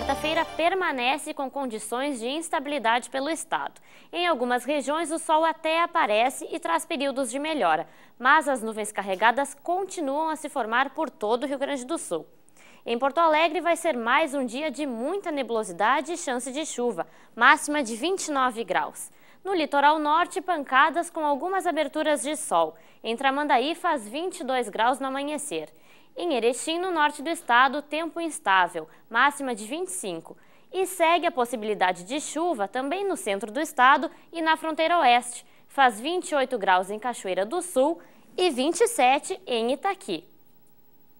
quarta-feira permanece com condições de instabilidade pelo estado. Em algumas regiões, o sol até aparece e traz períodos de melhora, mas as nuvens carregadas continuam a se formar por todo o Rio Grande do Sul. Em Porto Alegre vai ser mais um dia de muita nebulosidade e chance de chuva, máxima de 29 graus. No litoral norte, pancadas com algumas aberturas de sol. Em Tramandaí faz 22 graus no amanhecer. Em Erechim, no norte do estado, tempo instável, máxima de 25. E segue a possibilidade de chuva também no centro do estado e na fronteira oeste. Faz 28 graus em Cachoeira do Sul e 27 em Itaqui.